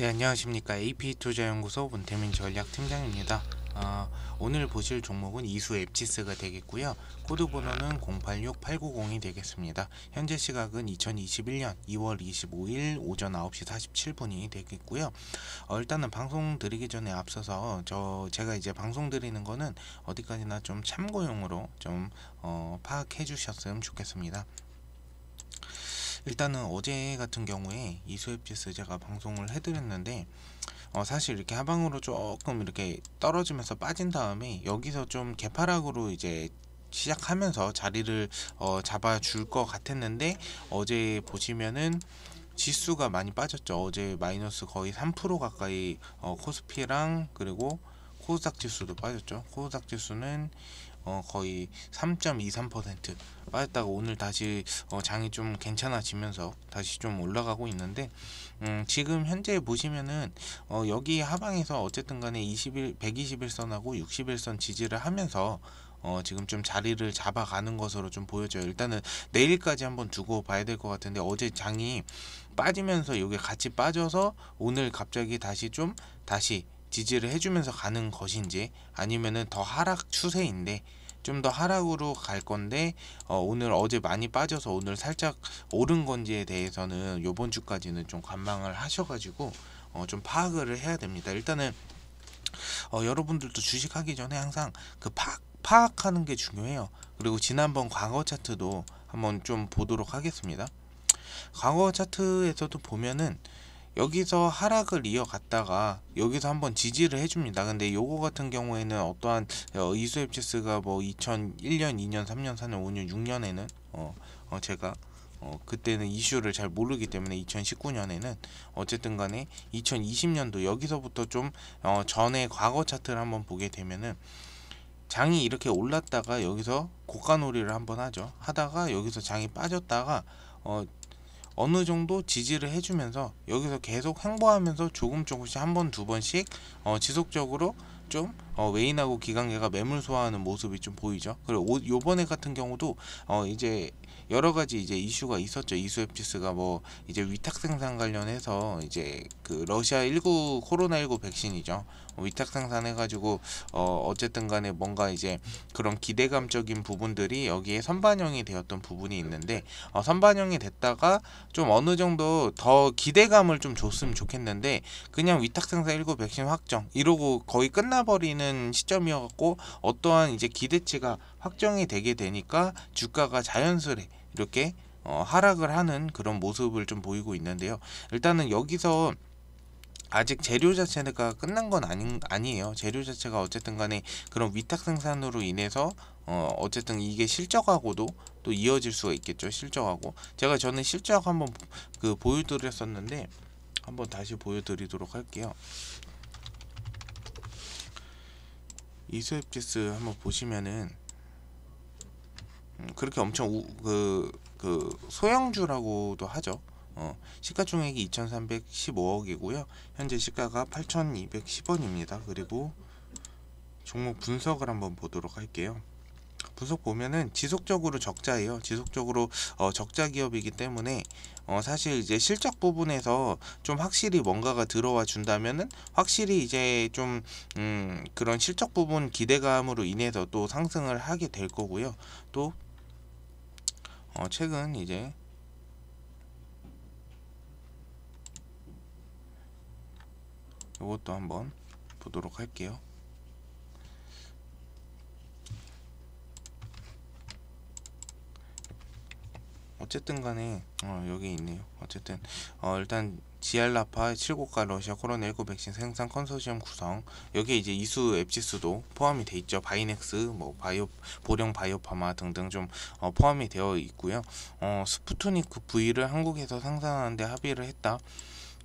네 안녕하십니까 AP투자연구소 문태민 전략팀장입니다 어, 오늘 보실 종목은 이수 앱지스가 되겠고요 코드 번호는 086890이 되겠습니다 현재 시각은 2021년 2월 25일 오전 9시 47분이 되겠고요 어, 일단은 방송 드리기 전에 앞서서 저 제가 이제 방송 드리는 거는 어디까지나 좀 참고용으로 좀 어, 파악해 주셨으면 좋겠습니다 일단은 어제 같은 경우에 이수앱지스 제가 방송을 해드렸는데 어, 사실 이렇게 하방으로 조금 이렇게 떨어지면서 빠진 다음에 여기서 좀 개파락으로 이제 시작하면서 자리를 어, 잡아줄 것 같았는데 어제 보시면은 지수가 많이 빠졌죠 어제 마이너스 거의 3% 가까이 어, 코스피랑 그리고 코스닥지수도 빠졌죠. 코스닥지수는 어, 거의 3.23% 빠졌다가 오늘 다시 어, 장이 좀 괜찮아지면서 다시 좀 올라가고 있는데 음, 지금 현재 보시면은 어, 여기 하방에서 어쨌든 간에 21, 121선하고 6일선 지지를 하면서 어, 지금 좀 자리를 잡아가는 것으로 좀 보여져요. 일단은 내일까지 한번 두고 봐야 될 것 같은데 어제 장이 빠지면서 이게 같이 빠져서 오늘 갑자기 다시 좀 다시 지지를 해주면서 가는 것인지 아니면은 더 하락 추세인데 좀 더 하락으로 갈 건데 어, 오늘 어제 많이 빠져서 오늘 살짝 오른 건지에 대해서는 요번 주까지는 좀 관망을 하셔가지고 어, 좀 파악을 해야 됩니다. 일단은 어, 여러분들도 주식하기 전에 항상 그 파악, 파악하는 게 중요해요. 그리고 지난번 과거 차트도 한번 좀 보도록 하겠습니다. 과거 차트에서도 보면은 여기서 하락을 이어갔다가 여기서 한번 지지를 해줍니다. 근데 요거 같은 경우에는 어떠한 어, 이수앱체스가 뭐 2001년, 2년, 3년, 4년, 5년, 6년에는 어, 어 제가 어, 그때는 이슈를 잘 모르기 때문에 2019년에는 어쨌든 간에 2020년도 여기서부터 좀 어, 전에 과거 차트를 한번 보게 되면은 장이 이렇게 올랐다가 여기서 고가놀이를 한번 하죠. 하다가 여기서 장이 빠졌다가 어, 어느 정도 지지를 해주면서 여기서 계속 행보하면서 조금 조금씩 한 번 두 번씩 어, 지속적으로 좀 어, 외인하고 기관계가 매물 소화하는 모습이 좀 보이죠. 그리고 오, 요번에 같은 경우도 어, 이제 여러 가지 이제 이슈가 있었죠. 이수엡지스가 뭐 이제 위탁 생산 관련해서 이제 그 러시아 19 코로나 19 백신이죠. 어, 위탁 생산해 가지고 어 어쨌든 간에 뭔가 이제 그런 기대감적인 부분들이 여기에 선반영이 되었던 부분이 있는데 어 선반영이 됐다가 좀 어느 정도 더 기대감을 좀 줬으면 좋겠는데 그냥 위탁 생산 19 백신 확정 이러고 거의 끝나버리는 있는 시점이었고 어떠한 이제 기대치가 확정이 되게 되니까 주가가 자연스레 이렇게 어, 하락을 하는 그런 모습을 좀 보이고 있는데요. 일단은 여기서 아직 재료 자체가 끝난 건 아니, 아니에요. 재료 자체가 어쨌든 간에 그런 위탁 생산으로 인해서 어, 어쨌든 이게 실적하고도 또 이어질 수가 있겠죠. 실적하고 제가 저는 실적 한번 그 보여드렸었는데 한번 다시 보여드리도록 할게요. 이수앱제스 한번 보시면은 음, 그렇게 엄청 우, 그, 그 소형주라고도 하죠. 어, 시가총액이 2,315억이고요. 현재 시가가 8,210원입니다. 그리고 종목 분석을 한번 보도록 할게요. 분속 보면은 지속적으로 적자예요. 지속적으로 어, 적자 기업이기 때문에 어, 사실 이제 실적 부분에서 좀 확실히 뭔가가 들어와 준다면은 확실히 이제 좀 음, 그런 실적 부분 기대감으로 인해서 또 상승을 하게 될 거고요. 또 어, 최근 이제 이것도 한번 보도록 할게요. 어쨌든 간에 어, 여기 있네요. 어쨌든 어, 일단 지알라파 7고가 러시아 코로나19 백신 생산 컨소시엄 구성 여기에 이제 이수 앱지수도 포함이 돼 있죠 바이넥스 뭐 바이오 보령 바이오파마 등등 좀 어, 포함이 되어 있고요 어, 스푸트니크 V를 한국에서 생산하는데 합의를 했다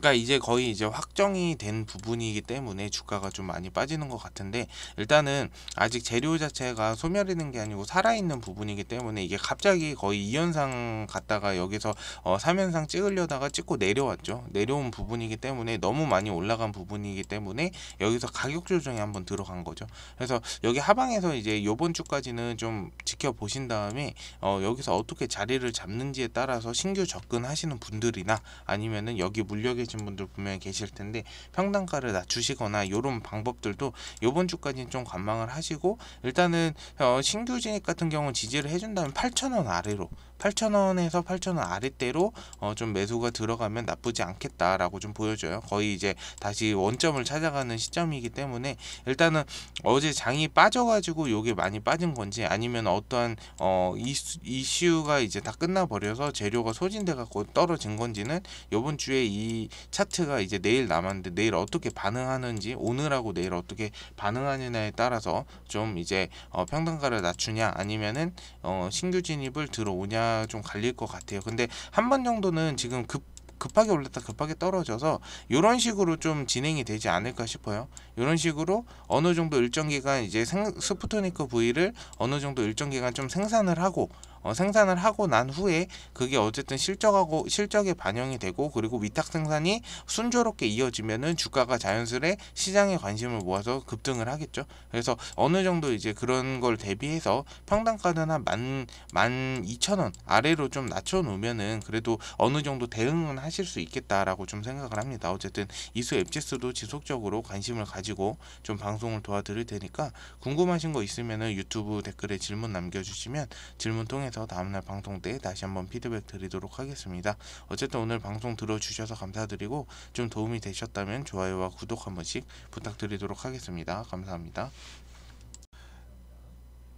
그러니까 이제 거의 이제 확정이 된 부분이기 때문에 주가가 좀 많이 빠지는 것 같은데 일단은 아직 재료 자체가 소멸되는 게 아니고 살아있는 부분이기 때문에 이게 갑자기 거의 2연상 갔다가 여기서 어 3연상 찍으려다가 찍고 내려왔죠. 내려온 부분이기 때문에 너무 많이 올라간 부분이기 때문에 여기서 가격 조정에 한번 들어간 거죠. 그래서 여기 하방에서 이제 요번 주까지는 좀 지켜보신 다음에 어 여기서 어떻게 자리를 잡는지에 따라서 신규 접근하시는 분들이나 아니면은 여기 물력에 힘신 분들 분명히 계실 텐데 평단가를 낮추시거나 이런 방법들도 요번 주까지는 좀 관망을 하시고 일단은 어, 신규 진입 같은 경우는 지지를 해준다면 8,000원 아래로 8,000원에서 8,000원 아래대로 어, 좀 매수가 들어가면 나쁘지 않겠다라고 좀 보여줘요. 거의 이제 다시 원점을 찾아가는 시점이기 때문에 일단은 어제 장이 빠져가지고 요게 많이 빠진 건지 아니면 어떠한 어, 이슈, 가 이제 다 끝나버려서 재료가 소진돼 갖고 떨어진 건지는 요번 주에 이 차트가 이제 내일 남았는데 내일 어떻게 반응하는지 오늘하고 내일 어떻게 반응하느냐에 따라서 좀 이제 어, 평단가를 낮추냐 아니면은 어, 신규 진입을 들어오냐 좀 갈릴 것 같아요. 근데 한 번 정도는 지금 급 급하게 올랐다 급하게 떨어져서 이런 식으로 좀 진행이 되지 않을까 싶어요. 이런 식으로 어느 정도 일정 기간 이제 생, 스푸트니크 부위를 어느 정도 일정 기간 좀 생산을 하고 어, 생산을 하고 난 후에 그게 어쨌든 실적하고 실적에 반영이 되고 그리고 위탁 생산이 순조롭게 이어지면은 주가가 자연스레 시장에 관심을 모아서 급등을 하겠죠. 그래서 어느 정도 이제 그런 걸 대비해서 평당가는 한만 만 이천 원 아래로 좀 낮춰 놓으면은 그래도 어느 정도 대응은 하실 수 있겠다라고 좀 생각을 합니다. 어쨌든 이수 앱제스도 지속적으로 관심을 가지고 좀 방송을 도와드릴 테니까 궁금하신 거 있으면은 유튜브 댓글에 질문 남겨주시면 질문 통해 통해서 다음날 방송 때 다시 한번 피드백 드리도록 하겠습니다. 어쨌든 오늘 방송 들어주셔서 감사드리고 좀 도움이 되셨다면 좋아요와 구독 한 번씩 부탁드리도록 하겠습니다. 감사합니다.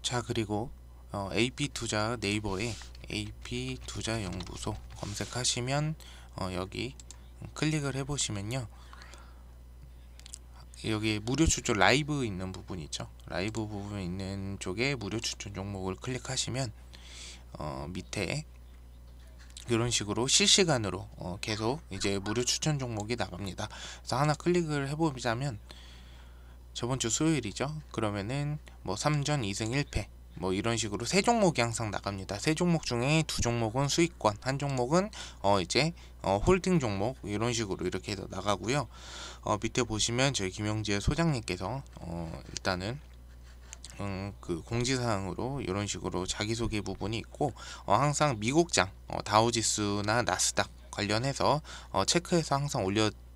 자 그리고 어, AP투자 네이버에 AP투자연구소 검색하시면 어, 여기 클릭을 해보시면요. 여기 무료 추천 라이브 있는 부분 있죠 라이브 부분 에 있는 쪽에 무료 추천 종목을 클릭하시면 어, 밑에 이런 식으로 실시간으로 어, 계속 이제 무료 추천 종목이 나갑니다. 그래서 하나 클릭을 해보자면 저번 주 수요일이죠. 그러면은 뭐 3전 2승 1패 뭐 이런 식으로 세 종목이 항상 나갑니다. 세 종목 중에 두 종목은 수익권, 한 종목은 어 이제 어 홀딩 종목 이런 식으로 이렇게 해서 나가고요. 어 밑에 보시면 저희 김영재 소장님께서 어 일단은 음, 그 공지사항으로 이런 식으로 자기소개 부분이 있고 어, 항상 미국장 어, 다우지수나 나스닥 관련해서 어, 체크해서 항상 올려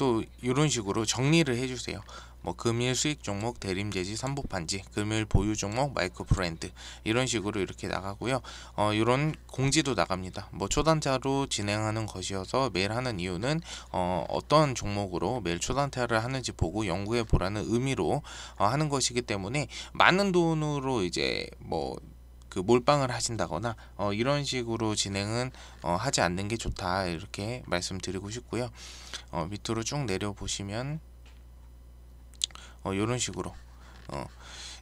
또 이런 식으로 정리를 해주세요. 뭐 금일 수익 종목 대림 재지 삼보 판지 금일 보유 종목 마이크 브랜드 이런 식으로 이렇게 나가고요 어 이런 공지도 나갑니다 뭐 초단타로 진행하는 것이어서 매일 하는 이유는 어 어떤 종목으로 매일 초단타를 하는지 보고 연구해 보라는 의미로 어 하는 것이기 때문에 많은 돈으로 이제 뭐그 몰빵을 하신다거나 어, 이런 식으로 진행은 어, 하지 않는 게 좋다 이렇게 말씀드리고 싶고요. 어, 밑으로 쭉 내려 보시면 이런 어, 식으로 어,